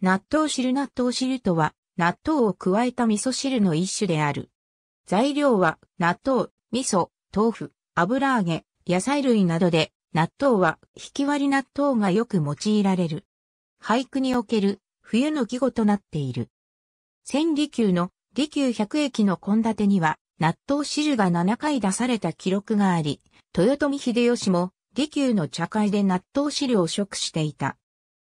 納豆汁納豆汁とは、納豆を加えた味噌汁の一種である。材料は、納豆、味噌、豆腐、油揚げ、野菜類などで、納豆は、ひき割り納豆がよく用いられる。俳句における、冬の季語となっている。千里宮の利休百駅の献立には、納豆汁が7回出された記録があり、豊臣秀吉も利休の茶会で納豆汁を食していた。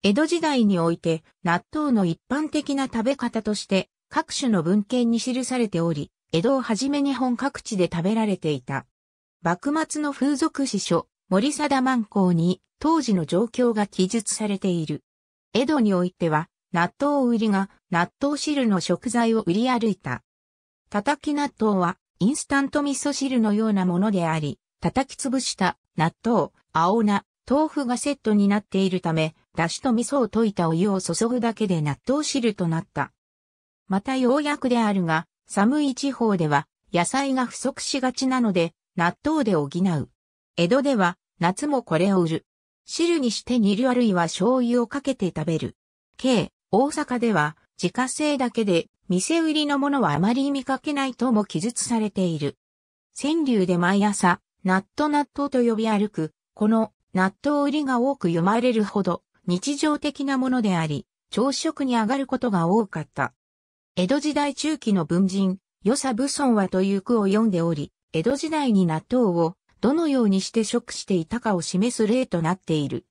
江戸時代において納豆の一般的な食べ方として各種の文献に記されており、江戸をはじめ日本各地で食べられていた。幕末の風俗史書、森貞万光に当時の状況が記述されている。江戸においては納豆売りが納豆汁の食材を売り歩いた。叩き納豆はインスタント味噌汁のようなものであり、叩き潰した納豆、青菜、豆腐がセットになっているため、だしと味噌を溶いたお湯を注ぐだけで納豆汁となった。またようやくであるが、寒い地方では野菜が不足しがちなので、納豆で補う。江戸では夏もこれを売る。汁にして煮るあるいは醤油をかけて食べる。K、大阪では自家製だけで店売りのものはあまり見かけないとも記述されている。川柳で毎朝、納豆納豆と呼び歩く、この納豆売りが多く読まれるほど日常的なものであり、朝食に上がることが多かった。江戸時代中期の文人、与謝武尊はという句を読んでおり、江戸時代に納豆をどのようにして食していたかを示す例となっている。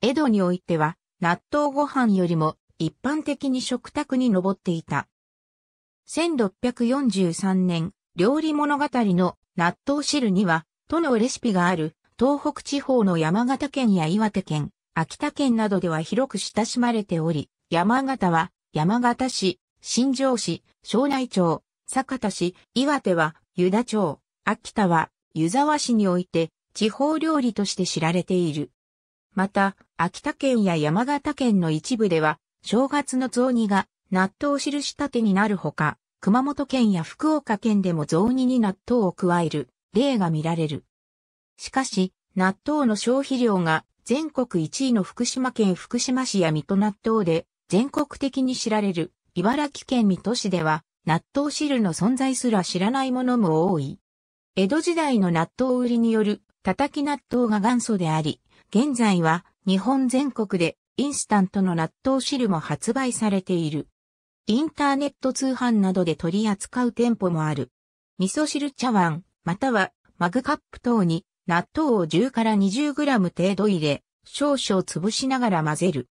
江戸においては、納豆ご飯よりも一般的に食卓に上っていた。1643年、料理物語の納豆汁には、とのレシピがある東北地方の山形県や岩手県、秋田県などでは広く親しまれており、山形は山形市、新庄市、庄内町、酒田市、岩手は湯田町、秋田は湯沢市において地方料理として知られている。また、秋田県や山形県の一部では、正月の雑煮が納豆印立てになるほか、熊本県や福岡県でも雑煮に納豆を加える例が見られる。しかし、納豆の消費量が全国1位の福島県福島市や水戸納豆で全国的に知られる茨城県水戸市では納豆汁の存在すら知らないものも多い。江戸時代の納豆売りによる叩き納豆が元祖であり、現在は日本全国でインスタントの納豆汁も発売されている。インターネット通販などで取り扱う店舗もある。味噌汁茶碗、またはマグカップ等に納豆を10から 20g 程度入れ、少々潰しながら混ぜる。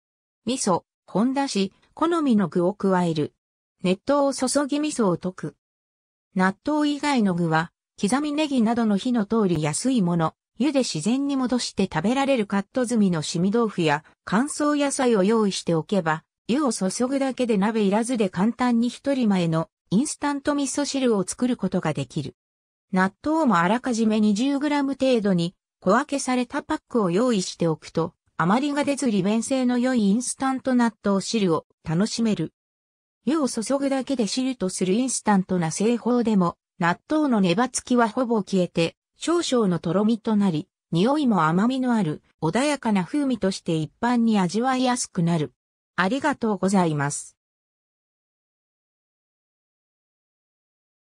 味噌、本だし、好みの具を加える。熱湯を注ぎ味噌を溶く。納豆以外の具は、刻みネギなどの火の通り安いもの、湯で自然に戻して食べられるカット済みの染み豆腐や乾燥野菜を用意しておけば、湯を注ぐだけで鍋いらずで簡単に一人前のインスタント味噌汁を作ることができる。納豆もあらかじめ 20g 程度に小分けされたパックを用意しておくと、余りが出ず利便性の良いインスタント納豆汁を楽しめる。湯を注ぐだけで汁とするインスタントな製法でも、納豆の粘つきはほぼ消えて、少々のとろみとなり、匂いも甘みのある、穏やかな風味として一般に味わいやすくなる。ありがとうございます。